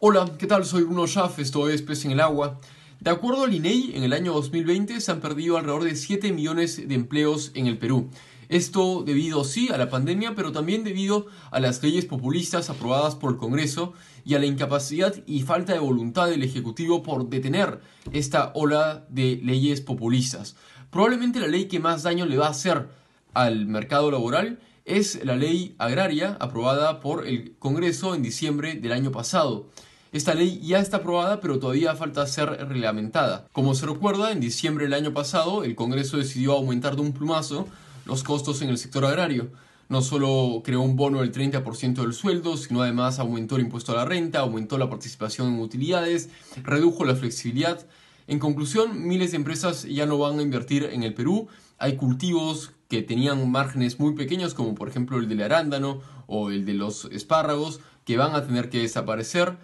Hola, ¿qué tal? Soy Bruno Schaff, esto es Pez en el Agua. De acuerdo al INEI, e en el año 2020 se han perdido alrededor de 7 millones de empleos en el Perú. Esto debido, sí, a la pandemia, pero también debido a las leyes populistas aprobadas por el Congreso y a la incapacidad y falta de voluntad del Ejecutivo por detener esta ola de leyes populistas. Probablemente la ley que más daño le va a hacer al mercado laboral es la ley agraria aprobada por el Congreso en diciembre del año pasado. Esta ley ya está aprobada, pero todavía falta ser reglamentada. Como se recuerda, en diciembre del año pasado, el Congreso decidió aumentar de un plumazo los costos en el sector agrario. No solo creó un bono del 30% del sueldo, sino además aumentó el impuesto a la renta, aumentó la participación en utilidades, redujo la flexibilidad. En conclusión, miles de empresas ya no van a invertir en el Perú. Hay cultivos que tenían márgenes muy pequeños, como por ejemplo el del arándano o el de los espárragos, que van a tener que desaparecer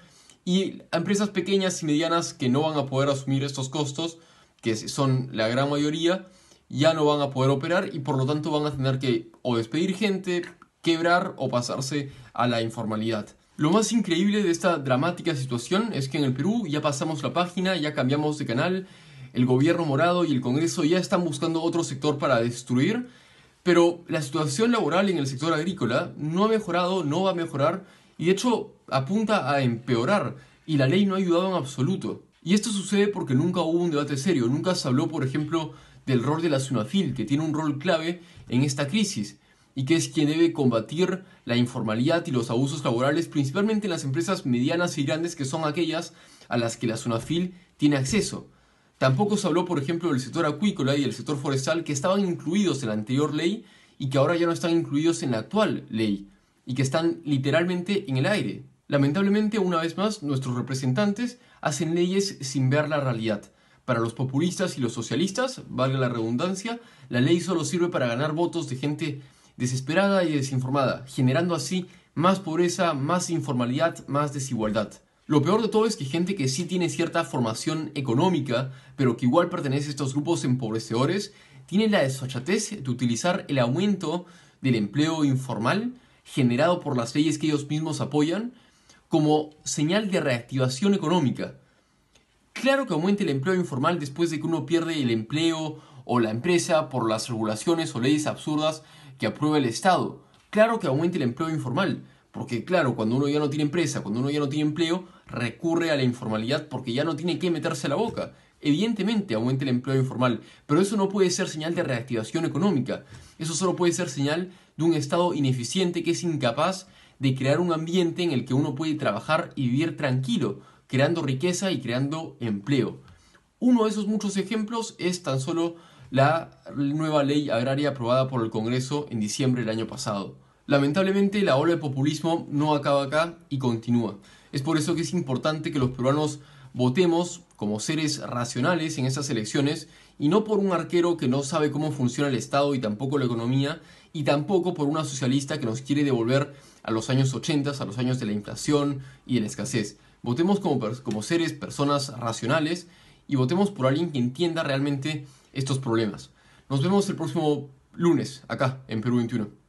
y empresas pequeñas y medianas que no van a poder asumir estos costos, que son la gran mayoría, ya no van a poder operar y por lo tanto van a tener que o despedir gente, quebrar o pasarse a la informalidad. Lo más increíble de esta dramática situación es que en el Perú ya pasamos la página, ya cambiamos de canal, el gobierno morado y el Congreso ya están buscando otro sector para destruir, pero la situación laboral en el sector agrícola no ha mejorado, no va a mejorar y de hecho apunta a empeorar, y la ley no ha ayudado en absoluto. Y esto sucede porque nunca hubo un debate serio, nunca se habló, por ejemplo, del rol de la SUNAFIL, que tiene un rol clave en esta crisis, y que es quien debe combatir la informalidad y los abusos laborales, principalmente en las empresas medianas y grandes, que son aquellas a las que la SUNAFIL tiene acceso. Tampoco se habló, por ejemplo, del sector acuícola y del sector forestal, que estaban incluidos en la anterior ley y que ahora ya no están incluidos en la actual ley y que están literalmente en el aire. Lamentablemente, una vez más, nuestros representantes hacen leyes sin ver la realidad. Para los populistas y los socialistas, valga la redundancia, la ley solo sirve para ganar votos de gente desesperada y desinformada, generando así más pobreza, más informalidad, más desigualdad. Lo peor de todo es que gente que sí tiene cierta formación económica, pero que igual pertenece a estos grupos empobrecedores, tiene la desfachatez de utilizar el aumento del empleo informal generado por las leyes que ellos mismos apoyan como señal de reactivación económica. Claro que aumente el empleo informal después de que uno pierde el empleo o la empresa por las regulaciones o leyes absurdas que aprueba el Estado. Claro que aumente el empleo informal, porque claro, cuando uno ya no tiene empresa, cuando uno ya no tiene empleo, recurre a la informalidad porque ya no tiene que meterse la boca evidentemente aumente el empleo informal, pero eso no puede ser señal de reactivación económica. Eso solo puede ser señal de un Estado ineficiente que es incapaz de crear un ambiente en el que uno puede trabajar y vivir tranquilo, creando riqueza y creando empleo. Uno de esos muchos ejemplos es tan solo la nueva ley agraria aprobada por el Congreso en diciembre del año pasado. Lamentablemente la ola de populismo no acaba acá y continúa. Es por eso que es importante que los peruanos Votemos como seres racionales en estas elecciones y no por un arquero que no sabe cómo funciona el Estado y tampoco la economía y tampoco por una socialista que nos quiere devolver a los años 80, a los años de la inflación y de la escasez. Votemos como, como seres, personas racionales y votemos por alguien que entienda realmente estos problemas. Nos vemos el próximo lunes acá en Perú 21.